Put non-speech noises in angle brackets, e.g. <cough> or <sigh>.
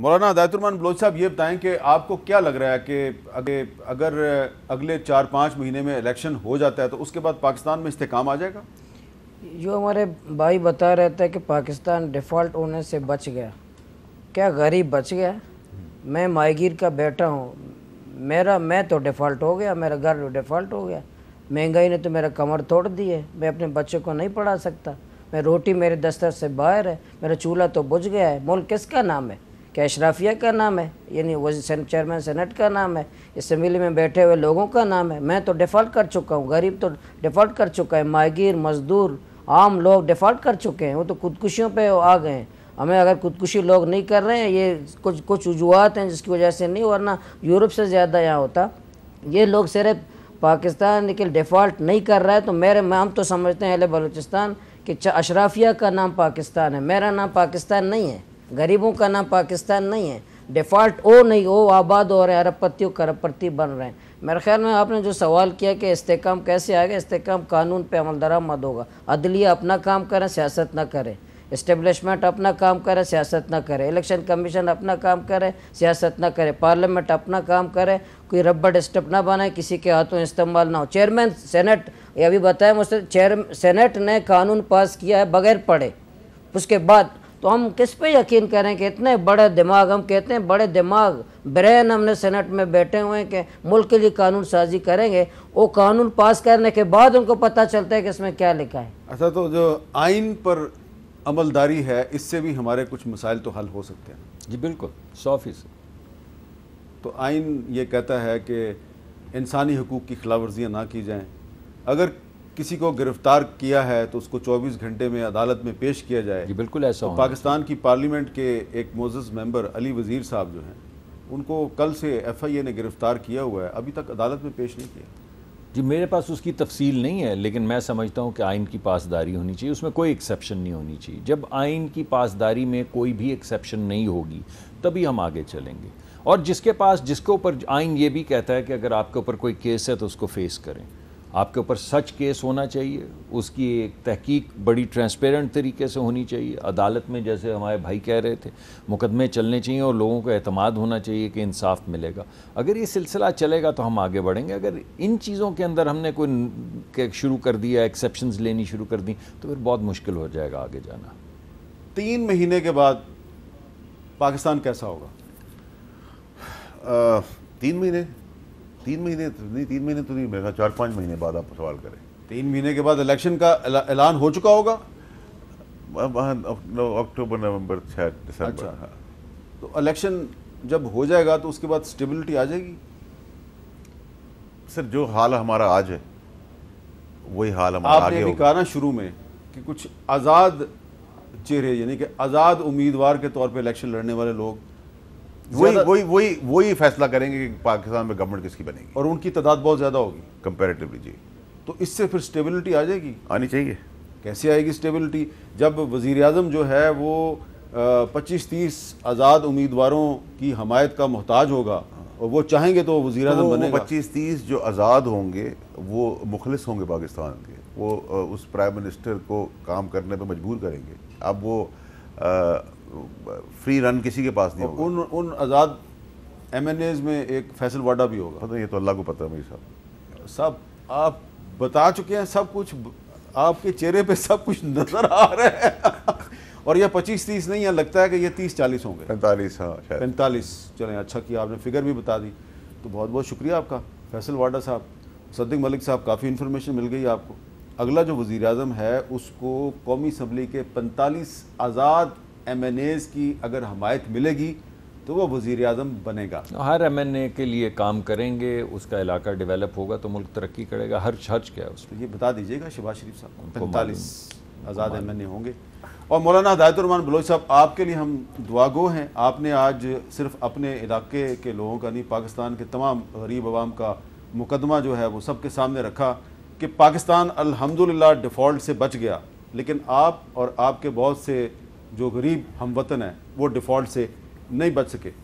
मौलाना हदायतरमान बलोच साहब ये बताएं कि आपको क्या लग रहा है कि अगे, अगर अगले चार पाँच महीने में इलेक्शन हो जाता है तो उसके बाद पाकिस्तान में इस्तेकाम आ जाएगा जो हमारे भाई बता रहे थे कि पाकिस्तान डिफ़ॉल्ट होने से बच गया क्या गरीब बच गया मैं माहगीर का बेटा हूँ मेरा मैं तो डिफ़ॉल्ट हो गया मेरा घर डिफ़ॉल्ट हो गया महंगाई ने तो मेरा कमर तोड़ दी है मैं अपने बच्चों को नहीं पढ़ा सकता मैं रोटी मेरे दस्तर से बाहर है मेरा चूल्हा तो बुझ गया है मुल्क किसका नाम है क्या अशराफिया का नाम है यानी वो चेयरमैन सेनेट का नाम है इसम्बली में बैठे हुए लोगों का नाम है मैं तो डिफ़ॉल्ट कर चुका हूँ गरीब तो डिफ़ॉल्ट कर चुका है माहगीर मजदूर आम लोग डिफ़ॉल्ट कर चुके हैं वो तो खुदकुशियों पे आ गए हैं हमें अगर खुदकुशी लोग नहीं कर रहे हैं ये कुछ कुछ वजूहत हैं जिसकी वजह से नहीं वरना यूरोप से ज़्यादा यहाँ होता ये लोग सिर्फ पाकिस्तान के डिफ़ॉल्ट नहीं कर रहा है तो मेरे मैं हम तो समझते हैं अहले बलूचिस्तान कि अशराफिया का नाम पाकिस्तान है मेरा नाम पाकिस्तान नहीं है गरीबों का नाम पाकिस्तान नहीं है डिफ़ॉल्ट ओ नहीं ओ आबाद हो रहे हैं अरबपति करपति बन रहे हैं मेरे ख्याल में आपने जो सवाल किया कि इस्तेकाम कैसे आएगा इस्तेकाम कानून पे अमल दरामद होगा अदलिया अपना काम करें सियासत ना करें इस्टेबलिशमेंट अपना काम करे सियासत ना करे इलेक्शन कमीशन अपना काम करे सियासत ना करे पार्लियामेंट अपना काम करे कोई रबड़ स्टेप ना बनाए किसी के हाथों इस्तेमाल ना हो चेयरमैन सेनेट ये अभी बताया मुझसे चेयर सेनेट ने कानून पास किया है बगैर पढ़े उसके बाद तो हम किस पे यकीन करें कि इतने बड़े दिमाग हम कहते हैं बड़े दिमाग ब्रेन हमने सेनेट में बैठे हुए हैं कि मुल्क के लिए कानून साजी करेंगे वो कानून पास करने के बाद उनको पता चलता है कि इसमें क्या लिखा है अच्छा तो जो आइन पर अमलदारी है इससे भी हमारे कुछ मसाइल तो हल हो सकते हैं जी बिल्कुल सौ तो आइन ये कहता है कि इंसानी हकूक़ की खिलाफ वर्जियाँ ना की जाएँ अगर किसी को गिरफ्तार किया है तो उसको 24 घंटे में अदालत में पेश किया जाए जी बिल्कुल ऐसा तो पाकिस्तान की पार्लियामेंट के एक मोजस मेंबर अली वज़ीर साहब जो हैं उनको कल से एफआईए ने गिरफ़्तार किया हुआ है अभी तक अदालत में पेश नहीं किया जी मेरे पास उसकी तफसील नहीं है लेकिन मैं समझता हूँ कि आइन की पासदारी होनी चाहिए उसमें कोई एक्सेप्शन नहीं होनी चाहिए जब आइन की पासदारी में कोई भी एक्सेप्शन नहीं होगी तभी हम आगे चलेंगे और जिसके पास जिसके ऊपर आइन ये भी कहता है कि अगर आपके ऊपर कोई केस है तो उसको फेस करें आपके ऊपर सच केस होना चाहिए उसकी एक तहकीक बड़ी ट्रांसपेरेंट तरीके से होनी चाहिए अदालत में जैसे हमारे भाई कह रहे थे मुकदमे चलने चाहिए और लोगों को अतमाद होना चाहिए कि इंसाफ मिलेगा अगर ये सिलसिला चलेगा तो हम आगे बढ़ेंगे अगर इन चीज़ों के अंदर हमने कोई शुरू कर दिया एक्सेप्शन लेनी शुरू कर दी तो फिर बहुत मुश्किल हो जाएगा आगे जाना तीन महीने के बाद पाकिस्तान कैसा होगा आ, तीन महीने तीन महीने तो नहीं तीन महीने तो नहीं मेरे चार पाँच महीने बाद आप सवाल करें तीन महीने के बाद इलेक्शन का ऐलान हो चुका होगा अक्टूबर नवंबर छः दिसंबर अच्छा हाँ। तो इलेक्शन जब हो जाएगा तो उसके बाद स्टेबिलिटी आ जाएगी सर जो हाल हमारा आज है वही हाल हमारा आपने आगे कहा ना शुरू में कि कुछ आज़ाद चेहरे यानी कि आज़ाद उम्मीदवार के तौर पे इलेक्शन लड़ने वाले लोग वही वही वही वही फैसला करेंगे कि पाकिस्तान में गवर्नमेंट किसकी बनेगी और उनकी तादाद बहुत ज़्यादा होगी कंपेरेटिवली जी तो इससे फिर स्टेबिलिटी आ जाएगी आनी चाहिए कैसे आएगी स्टेबिलिटी जब वज़ी अजम जो है वो पच्चीस तीस आज़ाद उम्मीदवारों की हमायत का मोहताज होगा और वो चाहेंगे तो वजी अजम तो बने पच्चीस तीस जो आज़ाद होंगे वो मुखलिस होंगे पाकिस्तान के वो उस प्राइम मिनिस्टर को काम करने पर मजबूर करेंगे अब वो फ्री रन किसी के पास नहीं होगा उन उन आज़ाद एम एन एज में एक फैसल वाडा भी होगा पता ये तो अल्लाह को पता है साहब सब आप बता चुके हैं सब कुछ आपके चेहरे पे सब कुछ नजर आ रहा है <laughs> और यह पच्चीस तीस नहीं है लगता है कि यह तीस चालीस होंगे पैंतालीस हाँ पैंतालीस चलें अच्छा किया आपने फिगर भी बता दी तो बहुत बहुत शुक्रिया आपका फैसल वाडा साहब सदक मलिक साहब काफ़ी इन्फॉर्मेशन मिल गई आपको अगला जो वज़ी अजम है उसको कौमी इसम्बली के पैंतालीस आज़ाद एम एन एज़ की अगर हमायत मिलेगी तो वो वज़ी अजम बनेगा तो हर एम एन ए के लिए काम करेंगे उसका इलाका डेवलप होगा तो मुल्क तरक्की करेगा हर छर्च क्या है उसमें तो ये बता दीजिएगा शबाज शरीफ साहब पैंतालीस आज़ाद एम एन ए होंगे और मौलाना हदायतरमान बलोच साहब आपके लिए हम दुआगो हैं आपने आज सिर्फ अपने इलाके के लोगों का नहीं पाकिस्तान के तमाम गरीब आवाम का मुकदमा जो है वो सबके सामने रखा कि पाकिस्तान अलहमदिल्ला डिफ़ॉल्ट से बच गया लेकिन आप और आपके बहुत से जो गरीब हम वतन हैं वो डिफ़ॉल्ट से नहीं बच सके